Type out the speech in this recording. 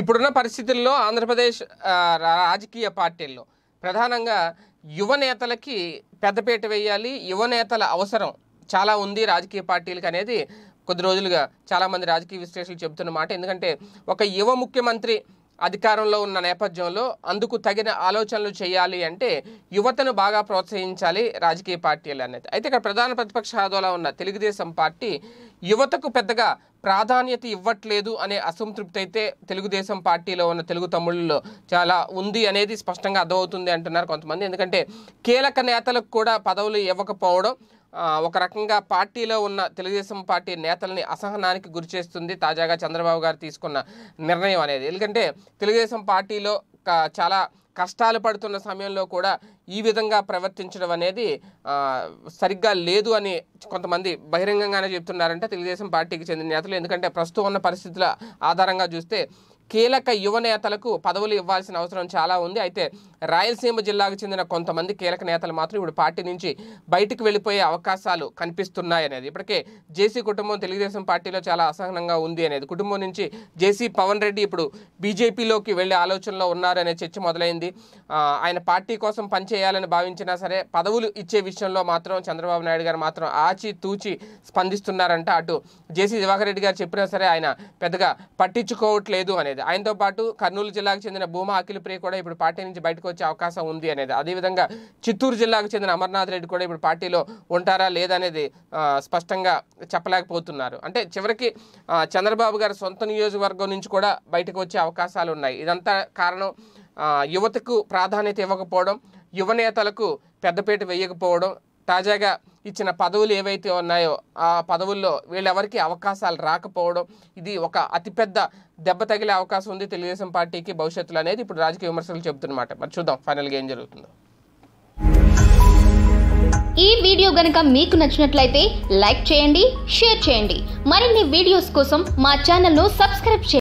ఇప్పుడున్న పరిస్థితుల్లో ఆంధ్రప్రదేశ్ రాజకీయ పార్టీల్లో ప్రధానంగా యువనేతలకి పెద్దపీట వేయాలి యువనేతల అవసరం చాలా ఉంది రాజకీయ పార్టీలకు అనేది కొద్ది రోజులుగా చాలామంది రాజకీయ విశ్లేషకులు చెబుతున్న మాట ఎందుకంటే ఒక యువ ముఖ్యమంత్రి అధికారంలో ఉన్న నేపథ్యంలో అందుకు తగిన ఆలోచనలు చేయాలి అంటే యువతను బాగా ప్రోత్సహించాలి రాజకీయ పార్టీలు అనేది అయితే ఇక్కడ ప్రధాన ప్రతిపక్ష హోదాలో ఉన్న తెలుగుదేశం పార్టీ యువతకు పెద్దగా ప్రాధాన్యత ఇవ్వట్లేదు అనే అసంతృప్తి అయితే తెలుగుదేశం పార్టీలో ఉన్న తెలుగు తమ్ముళ్ళలో చాలా ఉంది అనేది స్పష్టంగా అర్థమవుతుంది అంటున్నారు కొంతమంది ఎందుకంటే కీలక నేతలకు కూడా పదవులు ఇవ్వకపోవడం ఒక రకంగా పార్టీలో ఉన్న తెలుగుదేశం పార్టీ నేతల్ని అసహనానికి గురిచేస్తుంది తాజాగా చంద్రబాబు గారు తీసుకున్న నిర్ణయం అనేది ఎందుకంటే తెలుగుదేశం పార్టీలో చాలా కష్టాలు పడుతున్న సమయంలో కూడా ఈ విధంగా ప్రవర్తించడం అనేది సరిగ్గా లేదు అని కొంతమంది బహిరంగంగానే చెప్తున్నారంటే తెలుగుదేశం పార్టీకి చెందిన నేతలు ఎందుకంటే ప్రస్తుతం ఉన్న పరిస్థితుల ఆధారంగా చూస్తే కీలక యువ నేతలకు పదవులు ఇవ్వాల్సిన అవసరం చాలా ఉంది అయితే రాయలసీమ జిల్లాకు చెందిన కొంతమంది కీలక నేతలు మాత్రం ఇప్పుడు పార్టీ నుంచి బయటకు వెళ్ళిపోయే అవకాశాలు కనిపిస్తున్నాయనేది ఇప్పటికే జేసీ కుటుంబం తెలుగుదేశం పార్టీలో చాలా అసహనంగా ఉంది అనేది కుటుంబం నుంచి జేసీ పవన్ రెడ్డి ఇప్పుడు బీజేపీలోకి వెళ్ళే ఆలోచనలో ఉన్నారనే చర్చ మొదలైంది ఆయన పార్టీ కోసం పనిచేయాలని భావించినా సరే పదవులు ఇచ్చే విషయంలో మాత్రం చంద్రబాబు నాయుడు గారు మాత్రం ఆచి తూచి స్పందిస్తున్నారంట అటు జేసీ దివాకర్ రెడ్డి గారు చెప్పినా సరే ఆయన పెద్దగా పట్టించుకోవట్లేదు అనేది అనేది ఆయనతో పాటు కర్నూలు జిల్లాకు చెందిన భూమా అఖిలప్రియ కూడా ఇప్పుడు పార్టీ నుంచి బయటకు వచ్చే అవకాశం ఉంది అనేది అదేవిధంగా చిత్తూరు జిల్లాకు చెందిన అమర్నాథ్ రెడ్డి కూడా ఇప్పుడు పార్టీలో ఉంటారా లేదనేది స్పష్టంగా చెప్పలేకపోతున్నారు అంటే చివరికి చంద్రబాబు గారి సొంత నియోజకవర్గం నుంచి కూడా బయటకు వచ్చే అవకాశాలు ఉన్నాయి ఇదంతా కారణం యువతకు ప్రాధాన్యత ఇవ్వకపోవడం యువనేతలకు పెద్దపీట వేయకపోవడం తాజాగా ఇచ్చిన పదవులు ఏవైతే ఉన్నాయో ఆ పదవుల్లో వీళ్ళెవరికి అవకాశాలు రాకపోవడం ఇది ఒక అతిపెద్ద దెబ్బ తగిలే అవకాశం ఉంది తెలుగుదేశం పార్టీకి భవిష్యత్తులో అనేది ఇప్పుడు రాజకీయ విమర్శలు చెబుతున్నమాట మరి చూద్దాం ఫైనల్గా ఏం జరుగుతుందో ఈ వీడియో గనక మీకు నచ్చినట్లయితే లైక్ చేయండి షేర్ చేయండి మరిన్ని వీడియోస్ కోసం మా ఛానల్ను సబ్స్క్రైబ్ చేయండి